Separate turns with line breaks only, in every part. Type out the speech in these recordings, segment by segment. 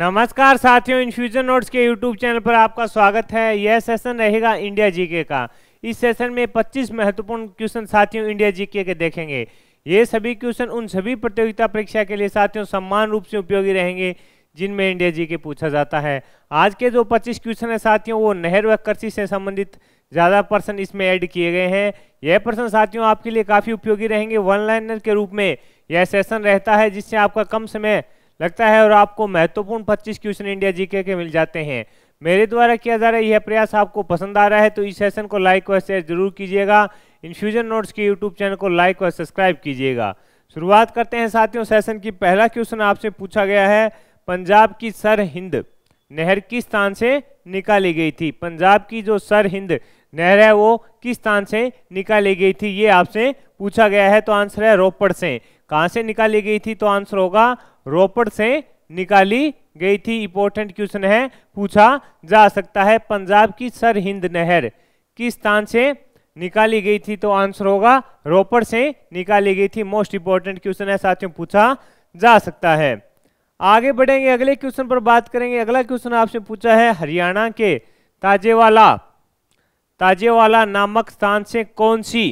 नमस्कार साथियों Infusion Notes के यूट्यूब चैनल पर आपका स्वागत है यह सेशन रहेगा इंडिया जीके का इस सेशन में 25 महत्वपूर्ण क्वेश्चन साथियों इंडिया जीके के देखेंगे ये सभी क्वेश्चन उन सभी प्रतियोगिता परीक्षा के लिए साथियों सम्मान रूप से उपयोगी रहेंगे जिनमें इंडिया जी के पूछा जाता है आज के जो पच्चीस क्वेश्चन है साथियों वो नहर व कृषि से संबंधित ज़्यादा प्रश्न इसमें ऐड किए गए हैं यह प्रश्न साथियों आपके लिए काफ़ी उपयोगी रहेंगे वन लाइनर के रूप में यह सेशन रहता है जिससे आपका कम समय लगता है और आपको महत्वपूर्ण 25 क्वेश्चन इंडिया जीके के मिल जाते हैं मेरे द्वारा किया जा रहा यह प्रयास आपको पसंद आ रहा है तो इस सेशन को लाइक व शेयर जरूर कीजिएगा इन्फ्यूजन नोट्स के यूट्यूब चैनल को लाइक और सब्सक्राइब कीजिएगा शुरुआत करते हैं साथियों सेशन की पहला क्वेश्चन आपसे पूछा गया है पंजाब की सर हिंद नहर किस स्थान से निकाली गई थी पंजाब की जो सर हिंद नहर है वो किस स्थान से निकाली गई थी ये आपसे पूछा गया है तो आंसर है रोपड़ से कहाँ से निकाली गई थी तो आंसर होगा रोपड़ से निकाली गई थी इंपॉर्टेंट क्वेश्चन है पूछा जा सकता है पंजाब की सरहिंद नहर किस स्थान से निकाली गई थी तो आंसर होगा रोपड़ से निकाली गई थी मोस्ट इंपॉर्टेंट क्वेश्चन है साथियों पूछा जा सकता है आगे बढ़ेंगे अगले क्वेश्चन पर बात करेंगे अगला क्वेश्चन आपसे पूछा है हरियाणा के ताजेवाला ताजेवाला नामक स्थान से कौन सी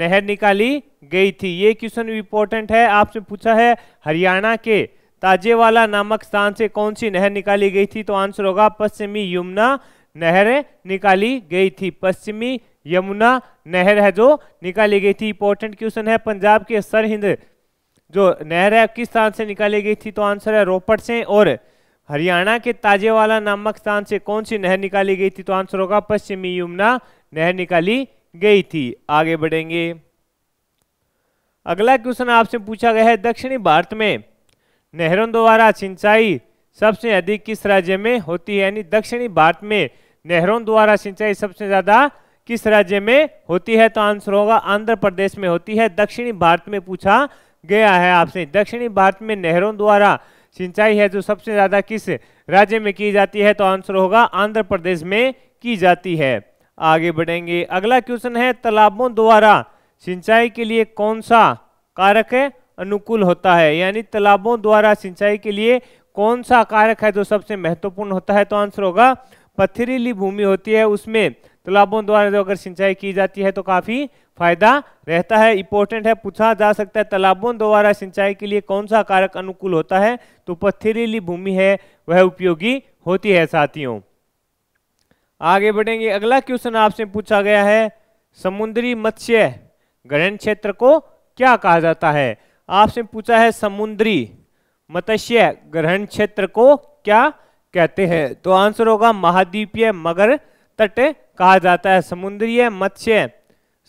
नहर निकाली गई थी ये क्वेश्चन इंपॉर्टेंट है आपसे पूछा है हरियाणा के ताजेवाला नामक स्थान से कौन सी नहर निकाली गई थी तो आंसर होगा पश्चिमी यमुना नहर निकाली गई थी पश्चिमी यमुना नहर है जो निकाली गई थी इंपॉर्टेंट क्वेश्चन है पंजाब के सरहिंद जो नहर है किस स्थान से निकाली गई थी तो आंसर है रोपड़ से और हरियाणा के ताजेवाला नामक स्थान से कौन सी नहर निकाली गई थी तो आंसर होगा पश्चिमी यमुना नहर निकाली गई थी आगे बढ़ेंगे अगला क्वेश्चन आपसे पूछा गया है दक्षिणी भारत में नहरों द्वारा सिंचाई सबसे अधिक किस राज्य में होती है यानी दक्षिणी भारत में नहरों द्वारा सिंचाई सबसे ज़्यादा किस राज्य में होती है तो आंसर होगा आंध्र प्रदेश में होती है दक्षिणी भारत में पूछा गया है आपसे दक्षिणी भारत में नहरों द्वारा सिंचाई है जो सबसे ज़्यादा किस राज्य में की जाती है तो आंसर होगा आंध्र प्रदेश में की जाती है आगे बढ़ेंगे अगला क्वेश्चन है तालाबों द्वारा सिंचाई के लिए कौन सा कारक है अनुकूल होता है यानी तालाबों द्वारा सिंचाई के लिए कौन सा कारक है जो सबसे महत्वपूर्ण होता है तो आंसर होगा पथरीली भूमि होती है उसमें तालाबों द्वारा जो अगर सिंचाई की जाती है तो काफ़ी फायदा रहता है इंपॉर्टेंट है पूछा जा सकता है तालाबों द्वारा सिंचाई के लिए कौन सा कारक अनुकूल होता है तो पथरीली भूमि है वह उपयोगी होती है साथियों आगे बढ़ेंगे अगला क्वेश्चन आपसे पूछा गया है समुद्री मत्स्य गहन क्षेत्र को क्या कहा जाता है आपसे पूछा है समुद्री मत्स्य ग्रहण क्षेत्र को क्या कहते हैं तो आंसर होगा महाद्वीपीय मगर तट कहा जाता है समुद्रीय मत्स्य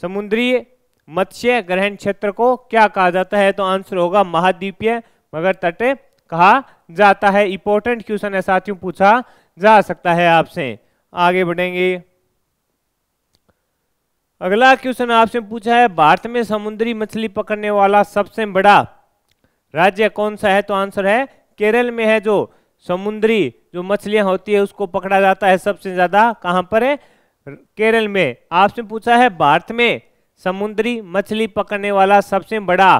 समुद्री मत्स्य ग्रहण क्षेत्र को क्या कहा जाता है तो आंसर होगा महाद्वीपीय मगर तट कहा जाता है इंपॉर्टेंट क्वेश्चन है साथियों पूछा जा सकता है आपसे आगे बढ़ेंगे अगला क्वेश्चन आपसे पूछा है भारत में समुद्री मछली पकड़ने वाला सबसे बड़ा राज्य कौन सा है तो आंसर है केरल में है जो समुद्री जो मछलियां होती है उसको पकड़ा जाता है सबसे ज्यादा कहां पर है केरल में आपसे पूछा है भारत में समुद्री मछली पकड़ने वाला सबसे बड़ा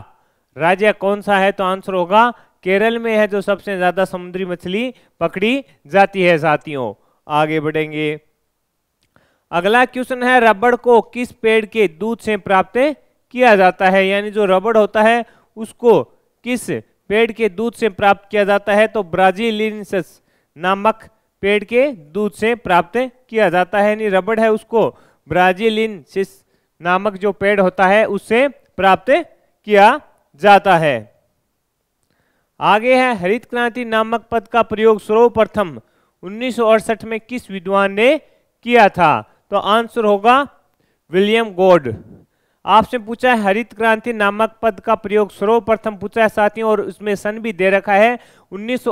राज्य कौन सा है तो आंसर होगा केरल में है जो सबसे ज्यादा समुद्री मछली पकड़ी जाती है साथियों आगे बढ़ेंगे अगला क्वेश्चन है रबड़ को किस पेड़ के दूध से प्राप्त किया जाता है यानी जो रबड़ होता है उसको किस पेड़ के दूध से प्राप्त किया जाता है तो ब्राजील नामक पेड़ के दूध से प्राप्त किया जाता है यानी रबड़ है उसको ब्राजीलिनसिस नामक जो पेड़ होता है उससे प्राप्त किया जाता है आगे है हरित क्रांति नामक पद का प्रयोग सर्वप्रथम उन्नीस में किस विद्वान ने किया था तो आंसर होगा विलियम गोड आपसे पूछा है हरित क्रांति नामक पद का प्रयोग सर्वप्रथम पूछा है साथियों और उसमें सन भी दे रखा है उन्नीस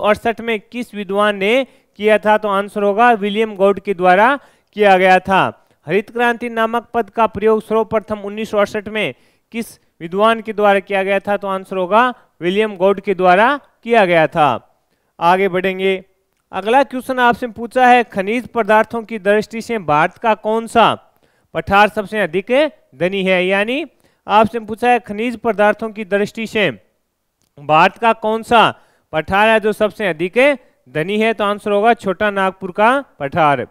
में किस विद्वान ने किया था तो आंसर होगा विलियम गोड के द्वारा किया गया था हरित क्रांति नामक पद का प्रयोग सर्वप्रथम उन्नीस में किस विद्वान के द्वारा किया गया था तो आंसर होगा विलियम गोड के द्वारा किया गया था आगे बढ़ेंगे अगला क्वेश्चन आपसे पूछा है खनिज पदार्थों की दृष्टि से भारत का कौन सा पठार सबसे अधिक धनी है यानी आपसे पूछा है खनिज पदार्थों की दृष्टि से भारत का कौन सा पठार है जो सबसे अधिक धनी है तो आंसर होगा छोटा नागपुर का पठार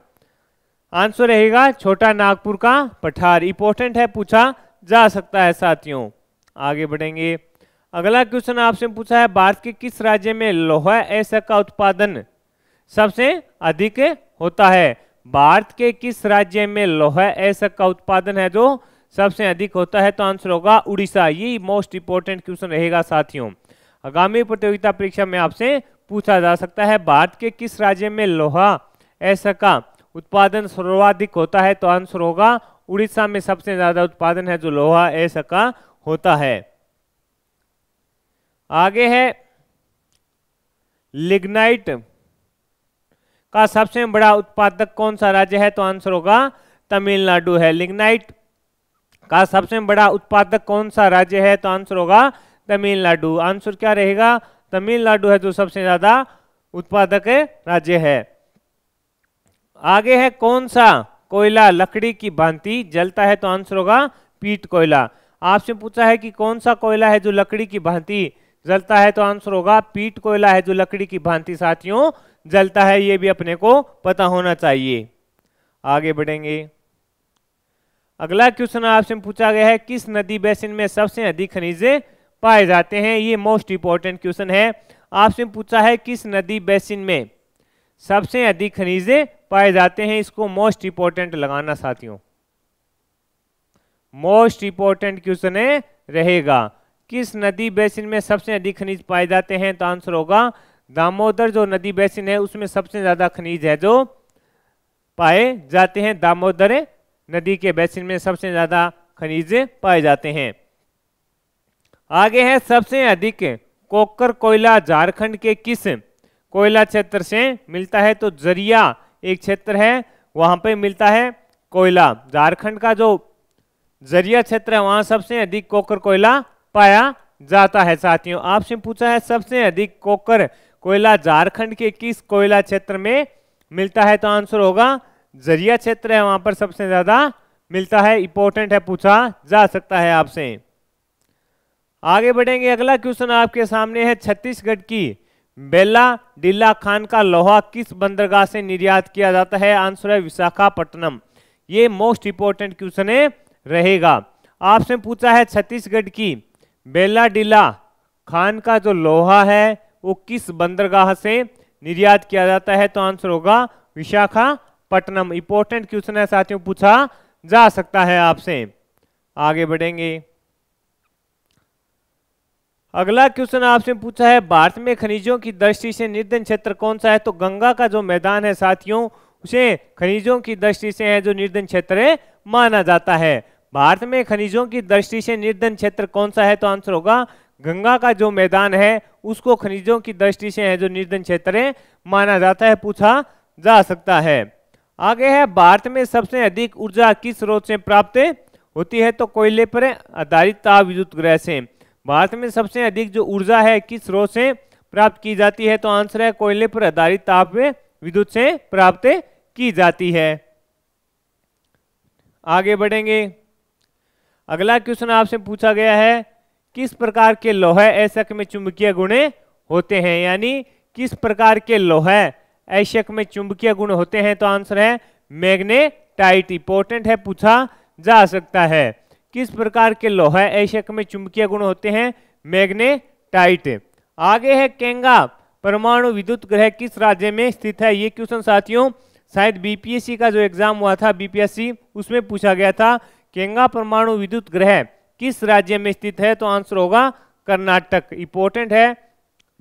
आंसर रहेगा छोटा नागपुर का पठार इंपोर्टेंट है पूछा जा सकता है साथियों आगे बढ़ेंगे अगला क्वेश्चन आपसे पूछा है भारत के किस राज्य में लोहा ऐसा का उत्पादन सबसे अधिक होता है भारत के किस राज्य में लोहा ऐसा का उत्पादन है जो सबसे अधिक होता है तो आंसर होगा उड़ीसा ये मोस्ट इंपोर्टेंट क्वेश्चन रहेगा साथियों आगामी प्रतियोगिता परीक्षा में आपसे पूछा जा सकता है भारत के किस राज्य में लोहा ऐसा का उत्पादन सर्वाधिक होता है तो आंसर होगा उड़ीसा में सबसे ज्यादा उत्पादन है जो लोहा ऐसा का होता है आगे है लिग्नाइट का सबसे बड़ा उत्पादक कौन सा राज्य है तो आंसर होगा तमिलनाडु है लिग्नाइट का सबसे बड़ा उत्पादक कौन सा राज्य है तो आंसर होगा तमिलनाडु आंसर क्या रहेगा तमिलनाडु है जो सबसे ज्यादा उत्पादक राज्य है आगे है कौन सा कोयला लकड़ी की भांति जलता है तो आंसर होगा पीट कोयला आपसे पूछा है कि कौन सा कोयला है जो लकड़ी की भांति जलता है तो आंसर होगा पीट कोयला है जो लकड़ी की भांति साथियों जलता है ये भी अपने को पता होना चाहिए आगे बढ़ेंगे अगला क्वेश्चन आपसे पूछा गया है किस नदी बेसिन में सबसे अधिक खनिज पाए जाते हैं ये मोस्ट इंपॉर्टेंट क्वेश्चन है आपसे पूछा है किस नदी बेसिन में सबसे अधिक खनिज पाए जाते हैं इसको मोस्ट इंपॉर्टेंट लगाना साथियों मोस्ट इंपॉर्टेंट क्वेश्चन रहेगा किस नदी बेसिन में सबसे अधिक खनिज पाए जाते हैं तो आंसर होगा दामोदर जो नदी बेसिन है उसमें सबसे ज़्यादा खनिज है जो पाए जाते हैं दामोदर नदी के बेसिन में सबसे ज़्यादा खनिज पाए जाते हैं आगे है सबसे अधिक कोकर कोयला झारखंड के किस कोयला क्षेत्र से मिलता है तो जरिया एक क्षेत्र है वहां पे मिलता है कोयला झारखंड का जो जरिया क्षेत्र है वहां सबसे अधिक कोकर कोयला पाया जाता है साथियों आपसे पूछा है सबसे अधिक कोकर कोयला झारखंड के किस कोयला क्षेत्र में मिलता है तो आंसर होगा जरिया क्षेत्र है वहां पर सबसे ज्यादा मिलता है इंपॉर्टेंट है पूछा जा सकता है आपसे आगे बढ़ेंगे अगला क्वेश्चन आपके सामने है छत्तीसगढ़ की बेला डिल्ला खान का लोहा किस बंदरगाह से निर्यात किया जाता है आंसर है विशाखापट्टनम ये मोस्ट इंपॉर्टेंट क्वेश्चन है रहेगा आपसे पूछा है छत्तीसगढ़ की बेला डिल्ला खान का जो लोहा है वो किस बंदरगाह से निर्यात किया जाता है तो आंसर होगा विशाखापट्टनम इंपोर्टेंट क्वेश्चन है साथियों पूछा जा सकता है आपसे आगे बढ़ेंगे अगला क्वेश्चन आपसे पूछा है भारत में खनिजों की दृष्टि से निर्धन क्षेत्र कौन सा है तो गंगा का जो मैदान है साथियों उसे खनिजों की दृष्टि से है जो निर्धन क्षेत्र माना जाता है भारत में खनिजों की दृष्टि से निर्धन क्षेत्र कौन सा है तो आंसर होगा गंगा का जो मैदान है उसको खनिजों की दृष्टि से है जो निर्धन क्षेत्र माना जाता है पूछा जा सकता है आगे है भारत में सबसे अधिक ऊर्जा किस स्रोत से प्राप्त होती है तो कोयले पर आधारित ताप विद्युत ग्रह से भारत में सबसे अधिक जो ऊर्जा है किस स्रोत से प्राप्त की जाती है तो आंसर है कोयले पर आधारित ताप विद्युत से प्राप्त की जाती है आगे बढ़ेंगे अगला क्वेश्चन आपसे पूछा गया है किस प्रकार के लोहे ऐशक में चुंबकीय गुणे होते हैं यानी किस प्रकार के लोहे ऐशक में चुंबकीय गुण होते हैं तो आंसर है मैग्नेटाइट इंपोर्टेंट है पूछा जा सकता है किस प्रकार के लोहे ऐशक में चुंबकीय गुण होते हैं मैग्नेटाइट आगे है केंगा परमाणु विद्युत ग्रह किस राज्य में स्थित है ये क्वेश्चन साथियों शायद बीपीएससी का जो एग्जाम हुआ था बीपीएससी उसमें पूछा गया था केंगा परमाणु विद्युत ग्रह किस राज्य में स्थित है तो आंसर होगा कर्नाटक इंपोर्टेंट है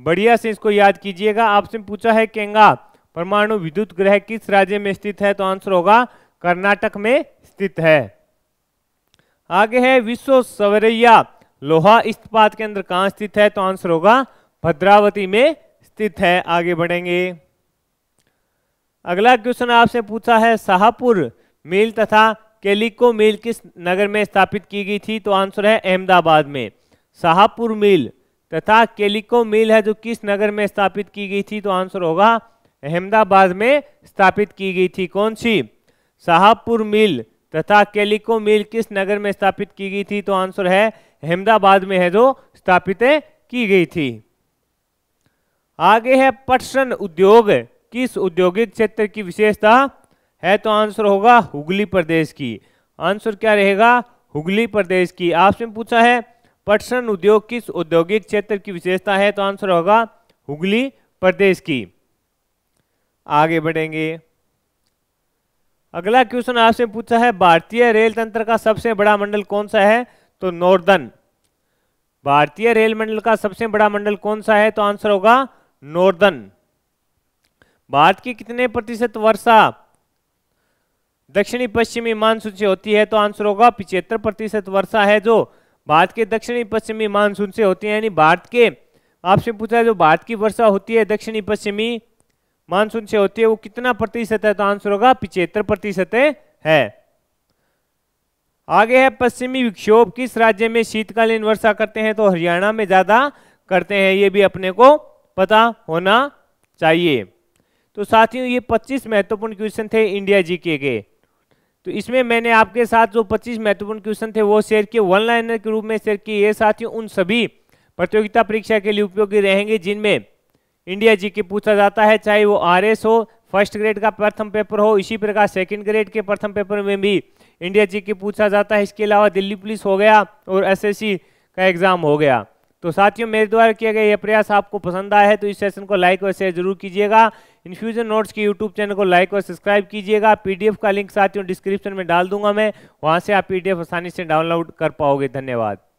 बढ़िया से इसको याद कीजिएगा आपसे पूछा है केंगा परमाणु विद्युत ग्रह किस राज्य में स्थित है तो आंसर होगा कर्नाटक में स्थित है आगे है विश्व सवरैया लोहा इस्पात के अंदर कहां स्थित है तो आंसर होगा भद्रावती में स्थित है आगे बढ़ेंगे अगला क्वेश्चन आपसे पूछा है शाहपुर मिल तथा केलिको मिल किस नगर में स्थापित की गई थी तो आंसर है अहमदाबाद में शाहपुर मिल तथा केलिको मिल है जो किस नगर में स्थापित की गई थी तो आंसर होगा अहमदाबाद में स्थापित की गई थी कौन सी शाहपुर मिल तथा केलिको मिल किस नगर में स्थापित की गई थी तो आंसर है अहमदाबाद में है जो स्थापित की गई थी आगे है पटसन उद्योग किस औद्योगिक क्षेत्र की विशेषता है तो आंसर होगा हुगली प्रदेश की आंसर क्या रहेगा हुगली प्रदेश की आपसे पूछा है पटसन उद्योग किस औद्योगिक क्षेत्र की विशेषता है तो आंसर होगा हुगली प्रदेश की आगे बढ़ेंगे अगला क्वेश्चन आपसे पूछा है भारतीय रेल तंत्र का सबसे बड़ा मंडल कौन सा है तो नॉर्दन भारतीय रेल मंडल का सबसे बड़ा मंडल कौन सा है तो आंसर होगा नॉर्दन भारत की कितने प्रतिशत वर्षा दक्षिणी पश्चिमी मानसून से होती है तो आंसर होगा पिछहत्तर प्रतिशत वर्षा है जो भारत के दक्षिणी पश्चिमी मानसून से होती है यानी भारत के आपसे पूछा है जो भारत की वर्षा होती है दक्षिणी पश्चिमी मानसून से होती है वो कितना प्रतिशत है तो आंसर होगा पिछहत्तर प्रतिशत है आगे है पश्चिमी विक्षोभ किस राज्य में शीतकालीन वर्षा करते हैं तो हरियाणा में ज्यादा करते हैं ये भी अपने को पता होना चाहिए तो साथियों ये 25 महत्वपूर्ण क्वेश्चन थे इंडिया जीके के तो इसमें मैंने आपके साथ जो 25 महत्वपूर्ण क्वेश्चन थे वो शेयर किए वन लाइनर के रूप में शेयर किए ये साथियों उन सभी प्रतियोगिता परीक्षा के लिए उपयोगी रहेंगे जिनमें इंडिया जी के पूछा जाता है चाहे वो आर हो फर्स्ट ग्रेड का प्रथम पेपर हो इसी प्रकार सेकेंड ग्रेड के प्रथम पेपर में भी इंडिया जी के पूछा जाता है इसके अलावा दिल्ली पुलिस हो गया और एस का एग्जाम हो गया तो साथियों मेरे द्वारा किया गया यह प्रयास आपको पसंद आया है तो इस सेशन को लाइक और शेयर जरूर कीजिएगा इन्फ्यूजन नोट्स के यूट्यूब चैनल को लाइक और सब्सक्राइब कीजिएगा पीडीएफ का लिंक साथियों डिस्क्रिप्शन में डाल दूंगा मैं वहां से आप पीडीएफ आसानी से डाउनलोड कर पाओगे धन्यवाद